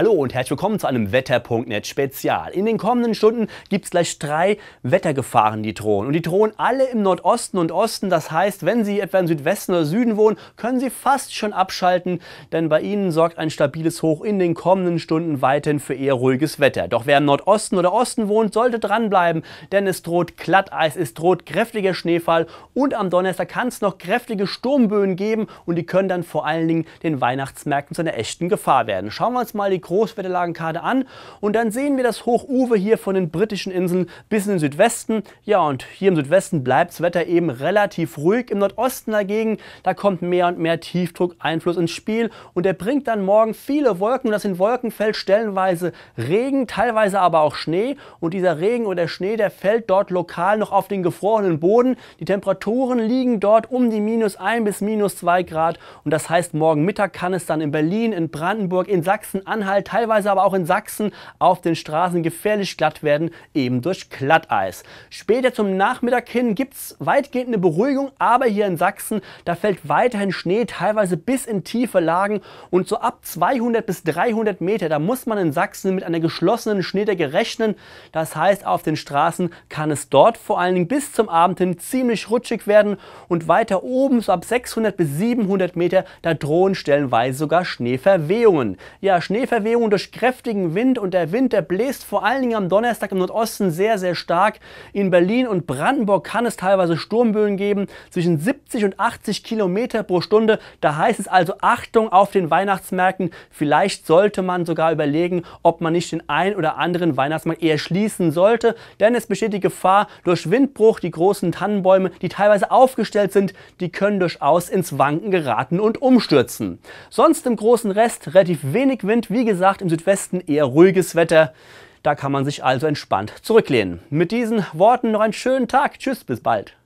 Hallo und herzlich willkommen zu einem Wetter.net Spezial. In den kommenden Stunden gibt es gleich drei Wettergefahren, die drohen. Und die drohen alle im Nordosten und Osten. Das heißt, wenn Sie etwa im Südwesten oder Süden wohnen, können Sie fast schon abschalten, denn bei Ihnen sorgt ein stabiles Hoch in den kommenden Stunden weiterhin für eher ruhiges Wetter. Doch wer im Nordosten oder Osten wohnt, sollte dranbleiben, denn es droht Glatteis, es droht kräftiger Schneefall und am Donnerstag kann es noch kräftige Sturmböen geben und die können dann vor allen Dingen den Weihnachtsmärkten zu einer echten Gefahr werden. Schauen wir uns mal die Großwetterlagenkarte an und dann sehen wir das Hochuwe hier von den britischen Inseln bis in den Südwesten. Ja, und hier im Südwesten bleibt das Wetter eben relativ ruhig. Im Nordosten dagegen, da kommt mehr und mehr Tiefdruckeinfluss ins Spiel und der bringt dann morgen viele Wolken und das sind Wolkenfeld stellenweise Regen, teilweise aber auch Schnee und dieser Regen oder Schnee, der fällt dort lokal noch auf den gefrorenen Boden. Die Temperaturen liegen dort um die minus 1 bis minus 2 Grad und das heißt, morgen Mittag kann es dann in Berlin, in Brandenburg, in Sachsen, Anhalt, Sachsen-Anhalt, teilweise aber auch in Sachsen auf den Straßen gefährlich glatt werden, eben durch Glatteis. Später zum Nachmittag hin gibt es weitgehend eine Beruhigung, aber hier in Sachsen, da fällt weiterhin Schnee, teilweise bis in tiefe Lagen und so ab 200 bis 300 Meter, da muss man in Sachsen mit einer geschlossenen Schneedecke rechnen. Das heißt, auf den Straßen kann es dort vor allen Dingen bis zum Abend hin ziemlich rutschig werden und weiter oben, so ab 600 bis 700 Meter, da drohen stellenweise sogar Schneeverwehungen. Ja, Schneeverwehungen Wetterverwehungen durch kräftigen Wind und der Wind, der bläst vor allen Dingen am Donnerstag im Nordosten sehr, sehr stark. In Berlin und Brandenburg kann es teilweise Sturmböen geben zwischen 70 und 80 Kilometer pro Stunde. Da heißt es also Achtung auf den Weihnachtsmärkten. Vielleicht sollte man sogar überlegen, ob man nicht den einen oder anderen Weihnachtsmarkt eher schließen sollte, denn es besteht die Gefahr durch Windbruch, die großen Tannenbäume, die teilweise aufgestellt sind, die können durchaus ins Wanken geraten und umstürzen. Sonst im großen Rest relativ wenig Wind, wie gesagt, im Südwesten eher ruhiges Wetter. Da kann man sich also entspannt zurücklehnen. Mit diesen Worten noch einen schönen Tag. Tschüss, bis bald.